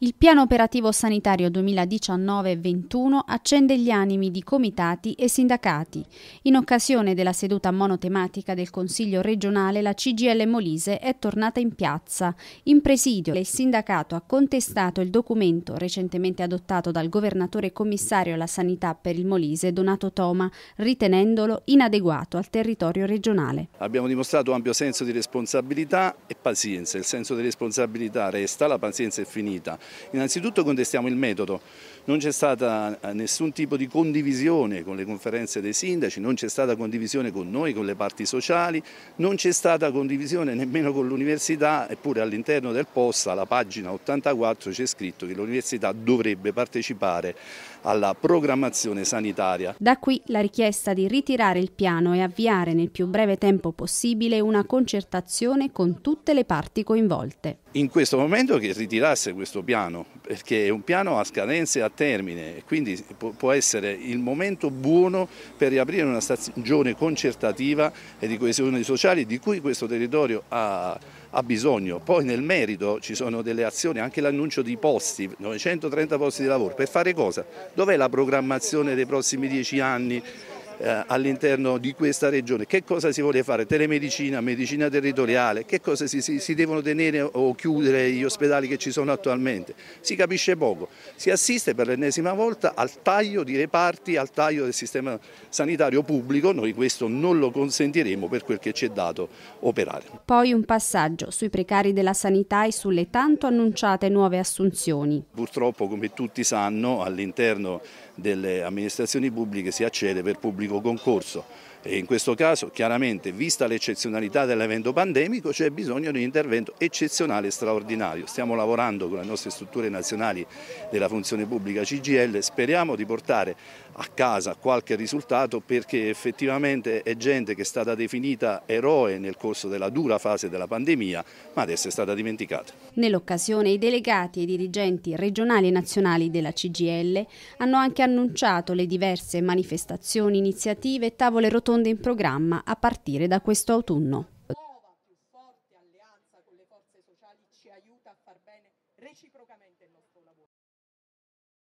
Il piano operativo sanitario 2019-21 accende gli animi di comitati e sindacati. In occasione della seduta monotematica del Consiglio regionale la CGL Molise è tornata in piazza. In presidio il sindacato ha contestato il documento recentemente adottato dal governatore commissario alla sanità per il Molise Donato Toma, ritenendolo inadeguato al territorio regionale. Abbiamo dimostrato ampio senso di responsabilità e pazienza. Il senso di responsabilità resta, la pazienza è finita. Innanzitutto contestiamo il metodo, non c'è stata eh, nessun tipo di condivisione con le conferenze dei sindaci, non c'è stata condivisione con noi, con le parti sociali, non c'è stata condivisione nemmeno con l'università, eppure all'interno del POS, alla pagina 84, c'è scritto che l'università dovrebbe partecipare alla programmazione sanitaria. Da qui la richiesta di ritirare il piano e avviare nel più breve tempo possibile una concertazione con tutte le parti coinvolte. In questo momento che ritirasse questo piano piano, perché è un piano a scadenze e a termine, quindi può essere il momento buono per riaprire una stagione concertativa e di coesione sociale di cui questo territorio ha, ha bisogno. Poi nel merito ci sono delle azioni, anche l'annuncio di posti, 930 posti di lavoro, per fare cosa? Dov'è la programmazione dei prossimi dieci anni? eh, all'interno di questa regione, che cosa si vuole fare, telemedicina, medicina territoriale, che cosa si, si, si devono tenere o chiudere gli ospedali che ci sono attualmente, si capisce poco, si assiste per l'ennesima volta al taglio di reparti, al taglio del sistema sanitario pubblico, noi questo non lo consentiremo per quel che ci è dato operare. Poi un passaggio sui precari della sanità e sulle tanto annunciate nuove assunzioni. Purtroppo come tutti sanno all'interno delle amministrazioni pubbliche si accede per pubblicità pubblico concorso e in questo caso chiaramente vista l'eccezionalità dell'evento pandemico c'è bisogno di un intervento eccezionale e straordinario. Stiamo lavorando con le nostre strutture nazionali della funzione pubblica CGL, speriamo di portare a casa qualche risultato perché effettivamente è gente che è stata definita eroe nel corso della dura fase della pandemia ma adesso è stata dimenticata. Nell'occasione i delegati e i dirigenti regionali e nazionali della CGL hanno anche annunciato le diverse manifestazioni iniziali iniziative e tavole rotonde in programma a partire da questo autunno.